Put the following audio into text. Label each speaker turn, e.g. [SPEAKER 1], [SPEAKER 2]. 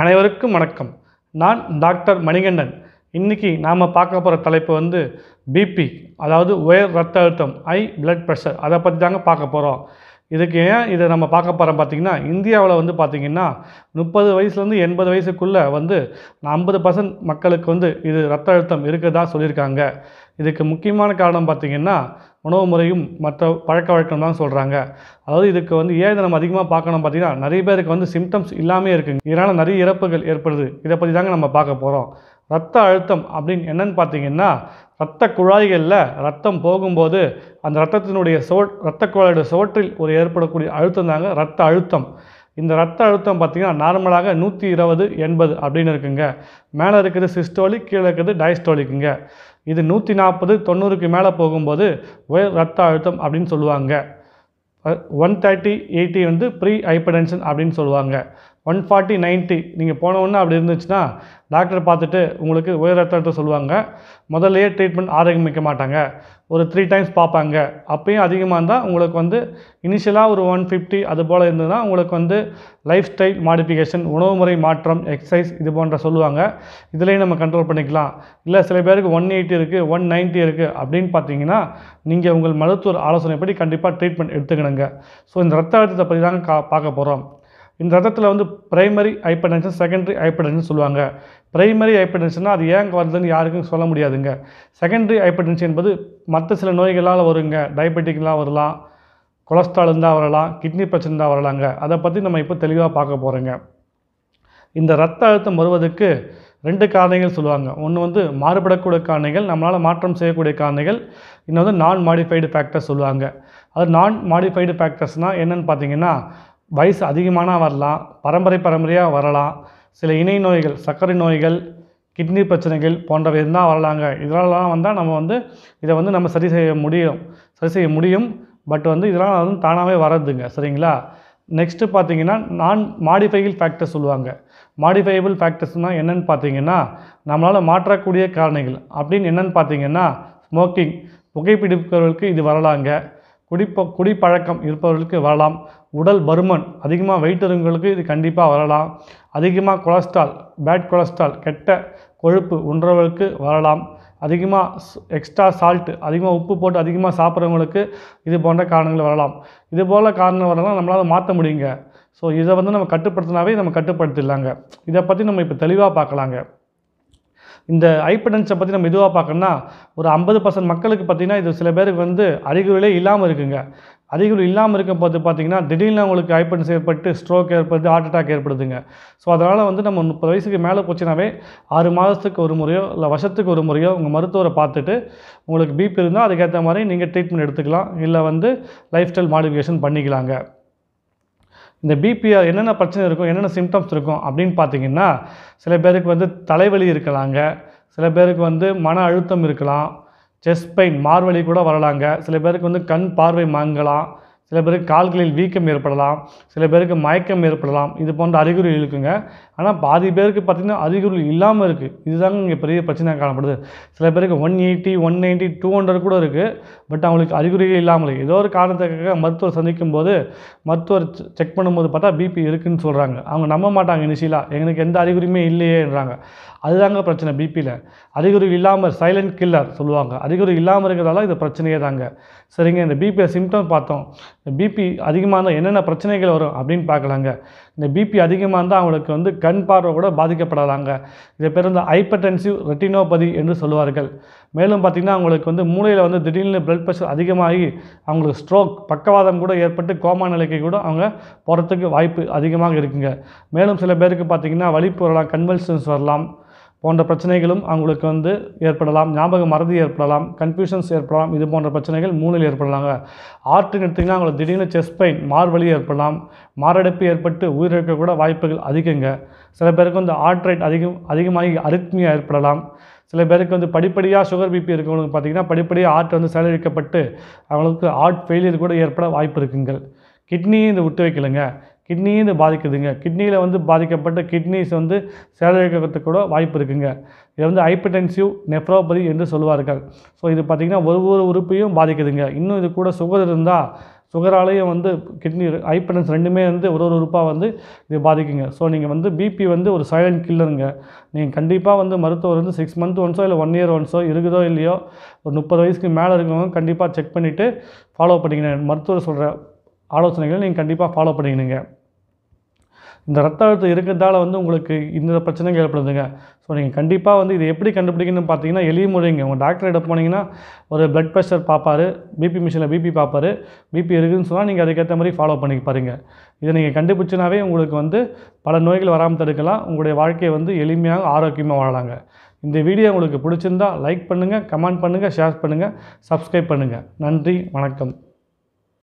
[SPEAKER 1] அனைவருக்கும் வணக்கம் நான் டாக்டர் மணிகண்டன் இன்றைக்கி நாம் பார்க்க போகிற தலைப்பு வந்து பிபி அதாவது உயர் ரத்த அழுத்தம் ஐ பிளட் ப்ரெஷர் அதை பற்றி தாங்க பார்க்க போகிறோம் இதுக்கு ஏன் இதை நம்ம பார்க்க போகிறோம் பார்த்திங்கன்னா இந்தியாவில் வந்து பார்த்திங்கன்னா முப்பது வயசுலேருந்து எண்பது வயசுக்குள்ளே வந்து ஐம்பது பர்சன்ட் மக்களுக்கு வந்து இது ரத்த அழுத்தம் இருக்குதா சொல்லியிருக்காங்க இதுக்கு முக்கியமான காரணம் பார்த்திங்கன்னா உணவு முறையும் மற்ற பழக்க வழக்கம் தான் சொல்கிறாங்க அதாவது இதுக்கு வந்து ஏன் இதை நம்ம அதிகமாக பார்க்கணும் பார்த்திங்கன்னா நிறைய பேருக்கு வந்து சிம்டம்ஸ் இல்லாமே இருக்குங்க இதனால் நிறைய இறப்புகள் ஏற்படுது இதை பற்றி தாங்க நம்ம பார்க்க போகிறோம் ரத்த அழுத்தம் அப்படின்னு என்னென்னு பார்த்தீங்கன்னா இரத்த குழாய்களில் ரத்தம் போகும்போது அந்த ரத்தத்தினுடைய சுவ ரத்த குழாயோட சுவற்றில் ஒரு ஏற்படக்கூடிய அழுத்தம் தாங்க ரத்த அழுத்தம் இந்த ரத்த அழுத்தம் பார்த்திங்கன்னா நார்மலாக நூற்றி இருபது எண்பது அப்படின்னு இருக்குங்க மேலே இருக்குது சிஸ்டோலிக் கீழே இருக்குது டைஸ்டோலிக்குங்க இது நூற்றி நாற்பது தொண்ணூறுக்கு மேலே போகும்போது உயர் ரத்த அழுத்தம் அப்படின்னு சொல்லுவாங்க ஒன் தேர்ட்டி எயிட்டி வந்து ப்ரீ ஹைப்படென்ஷன் அப்படின்னு சொல்லுவாங்க ஒன் ஃபார்ட்டி நைன்ட்டி நீங்கள் போனவுடனே அப்படி இருந்துச்சுன்னா டாக்டர் பார்த்துட்டு உங்களுக்கு உயர் ரத்த அழுத்தம் சொல்லுவாங்க முதல்லையே ட்ரீட்மெண்ட் ஆரம்பிக்க மாட்டாங்க ஒரு த்ரீ டைம்ஸ் பார்ப்பாங்க அப்பயும் அதிகமாக இருந்தால் உங்களுக்கு வந்து இனிஷியலாக ஒரு ஒன் ஃபிஃப்டி அது போல் இருந்ததுன்னா உங்களுக்கு வந்து லைஃப் ஸ்டைல் மாடிஃபிகேஷன் உணவு முறை மாற்றம் எக்ஸசைஸ் இது போன்ற சொல்லுவாங்க இதுலேயும் நம்ம கண்ட்ரோல் பண்ணிக்கலாம் இல்லை சில பேருக்கு ஒன் எயிட்டி இருக்குது ஒன் நைன்ட்டி இருக்குது அப்படின்னு பார்த்தீங்கன்னா நீங்கள் உங்கள் மருத்துவர் ஆலோசனைப்படி கண்டிப்பாக ட்ரீட்மெண்ட் எடுத்துக்கணுங்க ஸோ இந்த ரத்த அழுத்தத்தை பற்றி தாங்க கா பார்க்க போகிறோம் இந்த ரத்தத்தில் வந்து primary hypertension secondary hypertension சொல்லுவாங்க பிரைமரி ஹைப்பர் டென்ஷன்னா அது ஏங்க வருதுன்னு யாருக்கும் சொல்ல முடியாதுங்க செகண்டரி ஹைப்பர் டென்ஷன் என்பது மற்ற சில நோய்களால் வருங்க டயபெட்டிக்லாம் வரலாம் கொலஸ்ட்ரால் இருந்தால் வரலாம் கிட்னி பிரச்சனை இருந்தால் வரலாங்க அதை பற்றி நம்ம இப்போ தெளிவாக பார்க்க போகிறோங்க இந்த ரத்த அழுத்தம் வருவதற்கு ரெண்டு காரணிகள் சொல்லுவாங்க ஒன்று வந்து மாறுபடக்கூடிய காரணிகள் நம்மளால் மாற்றம் செய்யக்கூடிய காரணிகள் இன்னும் வந்து நான் மாடிஃபைடு ஃபேக்டர்ஸ் சொல்லுவாங்க அது நான் மாடிஃபைடு ஃபேக்டர்ஸ்னால் என்னென்னு பார்த்தீங்கன்னா வயசு அதிகமான வரலாம் பரம்பரை பரம்பரையாக வரலாம் சில இணை நோய்கள் சர்க்கரை நோய்கள் கிட்னி பிரச்சனைகள் போன்றவை இருந்தால் வரலாங்க இதனாலலாம் வந்தால் நம்ம வந்து இதை வந்து நம்ம சரி செய்ய முடியும் சரி செய்ய முடியும் பட் வந்து இதெல்லாம் வந்து தானாகவே வர்றதுங்க சரிங்களா நெக்ஸ்ட்டு பார்த்தீங்கன்னா நான் மாடிஃபைபிள் ஃபேக்டர்ஸ் சொல்லுவாங்க மாடிஃபைபிள் ஃபேக்டர்ஸ்னால் என்னென்னு பார்த்தீங்கன்னா நம்மளால் மாற்றக்கூடிய காரணிகள் அப்படின்னு என்னென்னு பார்த்தீங்கன்னா ஸ்மோக்கிங் புகைப்பிடிப்பவர்களுக்கு இது வரலாங்க குடிப்ப குடிப்பழக்கம் இருப்பவர்களுக்கு வரலாம் உடல் பருமன் அதிகமாக வெயிட் இருக்கிறவங்களுக்கு இது கண்டிப்பாக வரலாம் அதிகமாக கொலஸ்ட்ரால் பேட் கொலஸ்ட்ரால் கெட்ட கொழுப்பு உண்றவர்களுக்கு வரலாம் அதிகமாக எக்ஸ்ட்ரா சால்ட்டு அதிகமாக உப்பு போட்டு அதிகமாக சாப்பிட்றவங்களுக்கு இது போன்ற காரணங்கள் வரலாம் இது போல் காரணம் வரலாம் நம்மளால் மாற்ற முடியுங்க ஸோ இதை வந்து நம்ம கட்டுப்படுத்தினாவே நம்ம கட்டுப்படுத்திடலாங்க இதை பற்றி நம்ம இப்போ தெளிவாக பார்க்கலாங்க இந்த ஐப்படன்ஸை பற்றி நம்ம எதுவாக பார்க்கணும்னா ஒரு ஐம்பது பர்சன்ட் மக்களுக்கு பார்த்திங்கன்னா இது சில பேருக்கு வந்து அறிகுறிகளே இல்லாமல் இருக்குங்க அறிகுறி இல்லாமல் இருக்கும் போது பார்த்திங்கன்னா திடீர்னு அவங்களுக்கு ஹைப்பன்ஸ் ஏற்பட்டு ஸ்ட்ரோக் ஏற்படுது ஹார்ட் அட்டாக் ஏற்படுதுங்க ஸோ அதனால் வந்து நம்ம முப்பது வயசுக்கு மேலே போச்சுனாவே ஆறு மாதத்துக்கு ஒரு முறையோ இல்லை வருஷத்துக்கு ஒரு முறையோ உங்கள் மருத்துவரை பார்த்துட்டு உங்களுக்கு பிபி இருந்தால் அதுக்கேற்ற மாதிரி நீங்கள் ட்ரீட்மெண்ட் எடுத்துக்கலாம் இல்லை வந்து லைஃப் ஸ்டைல் மாடிஃபிகேஷன் பண்ணிக்கலாங்க இந்த பிபிஆர் என்னென்ன பிரச்சனை இருக்கும் என்னென்ன சிம்டம்ஸ் இருக்கும் அப்படின்னு பார்த்தீங்கன்னா சில பேருக்கு வந்து தலைவலி இருக்கலாங்க சில பேருக்கு வந்து மன அழுத்தம் இருக்கலாம் செஸ்ட் பெயின் மார்வழி கூட வரலாங்க சில பேருக்கு வந்து கண் பார்வை மாங்கலாம் சில பேருக்கு கால்களில் வீக்கம் ஏற்படலாம் சில பேருக்கு மயக்கம் ஏற்படலாம் இது போன்ற அறிகுறி இருக்குங்க ஆனால் பாதி பேருக்கு பார்த்திங்கன்னா அறிகுறிகள் இல்லாமல் இருக்குது இதுதாங்க இங்கே பெரிய பிரச்சனையாக காணப்படுது சில பேருக்கு one eighty one ninety two hundred கூட இருக்குது பட் அவங்களுக்கு அறிகுறிகள் இல்லாமல் ஏதோ ஒரு காரணத்துக்காக மருத்துவர் சந்திக்கும் போது மருத்துவர் செக் பண்ணும்போது பார்த்தா பிபி இருக்குதுன்னு சொல்கிறாங்க அவங்க நம்ப மாட்டாங்க இனிஷியலாக எங்களுக்கு எந்த அறிகுறியுமே இல்லையேன்றாங்க அதுதாங்க பிரச்சனை பிபியில் அறிகுறி இல்லாமல் சைலண்ட் கில்லர் சொல்லுவாங்க அறிகுறி இல்லாமல் இருக்கிறதால இது பிரச்சனையே தாங்க சரிங்க இந்த பிபியை சிம்டம் பார்த்தோம் இந்த பிபி அதிகமாக இருந்தால் என்னென்ன பிரச்சனைகள் வரும் அப்படின்னு பார்க்கலாங்க இந்த பிபி அதிகமாக இருந்தால் அவங்களுக்கு வந்து கண் பார்வை கூட பாதிக்கப்படலாங்க இதை பேர் வந்து ஹைப்பர்டென்சிவ் ரெட்டினோபதி என்று சொல்லுவார்கள் மேலும் பார்த்திங்கன்னா அவங்களுக்கு வந்து மூளையில் வந்து திடீர்னு பிளட் ப்ரெஷர் அதிகமாகி அவங்களுக்கு ஸ்ட்ரோக் பக்கவாதம் கூட ஏற்பட்டு கோமா நிலைக்கு கூட அவங்க போகிறதுக்கு வாய்ப்பு அதிகமாக இருக்குங்க மேலும் சில பேருக்கு பார்த்திங்கன்னா வலிப்பு வரலாம் கன்வல்ஷன்ஸ் வரலாம் போன்ற பிரச்சனைகளும் அவங்களுக்கு வந்து ஏற்படலாம் ஞாபக மறதி ஏற்படலாம் கன்ஃபியூஷன்ஸ் ஏற்படலாம் இது போன்ற பிரச்சனைகள் மூணில் ஏற்படலாங்க ஆர்ட்டுன்னு எடுத்திங்கன்னா அவங்களுக்கு திடீர்னு செஸ்ட் பெயின் மார்வழி ஏற்படலாம் மாரடைப்பு ஏற்பட்டு உயிரிழக்க கூட வாய்ப்புகள் அதிகங்க சில பேருக்கு வந்து ஆர்ட்ரைட் அதிகம் அதிகமாகி அரித்மியா ஏற்படலாம் சில பேருக்கு வந்து படிப்படியாக சுகர் பிபி இருக்கவங்களுக்கு பார்த்திங்கன்னா படிப்படியாக ஆர்ட் வந்து செலவழிக்கப்பட்டு அவங்களுக்கு ஆர்ட் ஃபெயிலியர் கூட ஏற்பட வாய்ப்பு இருக்குங்கள் கிட்னியும் இது விட்டு வைக்கலைங்க கிட்னியும் இது பாதிக்குதுங்க கிட்னியில் வந்து பாதிக்கப்பட்ட கிட்னிஸ் வந்து செயலிழக்கிறதுக்கு கூட வாய்ப்பு இருக்குங்க இது வந்து ஹைப்பர்டென்சிவ் நெஃப்ரோபதி என்று சொல்லுவார்கள் ஸோ இது பார்த்திங்கன்னா ஒரு ஒரு உறுப்பையும் பாதிக்குதுங்க இன்னும் இது கூட சுகர் இருந்தால் சுகராலையும் வந்து கிட்னி ஹைப்பர்டென்ஸ் ரெண்டுமே வந்து ஒரு ஒரு உறுப்பாக வந்து இது பாதிக்குங்க ஸோ நீங்கள் வந்து பிபி வந்து ஒரு சைலண்ட் கில்லருங்க நீங்கள் கண்டிப்பாக வந்து மருத்துவர் வந்து சிக்ஸ் மந்த் ஒன்ஸோ இல்லை ஒன் இயர் ஒன்ஸோ இருக்குதோ இல்லையோ ஒரு முப்பது வயசுக்கு மேலே இருக்கவங்க கண்டிப்பாக செக் பண்ணிவிட்டு ஃபாலோ பண்ணிக்கணும் மருத்துவர் சொல்கிற ஆலோசனைகளை நீங்கள் கண்டிப்பாக ஃபாலோ பண்ணிக்கணுங்க இந்த ரத்த அழுத்தம் இருக்கிறதால வந்து உங்களுக்கு இந்த பிரச்சனைகள் ஏற்படுதுங்க ஸோ நீங்கள் கண்டிப்பாக வந்து இது எப்படி கண்டுபிடிக்கணும்னு பார்த்தீங்கன்னா எளிய முறைங்க உங்கள் டாக்டர் எடுத்து போனீங்கன்னா ஒரு பிளட் ப்ரெஷர் பார்ப்பாரு பிபி மிஷினில் பிபி பார்ப்பார் பிபி இருக்குதுன்னு சொன்னால் நீங்கள் அதுக்கேற்ற மாதிரி ஃபாலோ பண்ணி பாருங்கள் இதை நீங்கள் கண்டுபிடிச்சினாவே உங்களுக்கு வந்து பல நோய்கள் வராமல் தடுக்கலாம் உங்களுடைய வாழ்க்கையை வந்து எளிமையாக ஆரோக்கியமாக வாழலாங்க இந்த வீடியோ உங்களுக்கு பிடிச்சிருந்தால் லைக் பண்ணுங்கள் கமெண்ட் பண்ணுங்கள் ஷேர் பண்ணுங்கள் சப்ஸ்கிரைப் பண்ணுங்கள் நன்றி வணக்கம்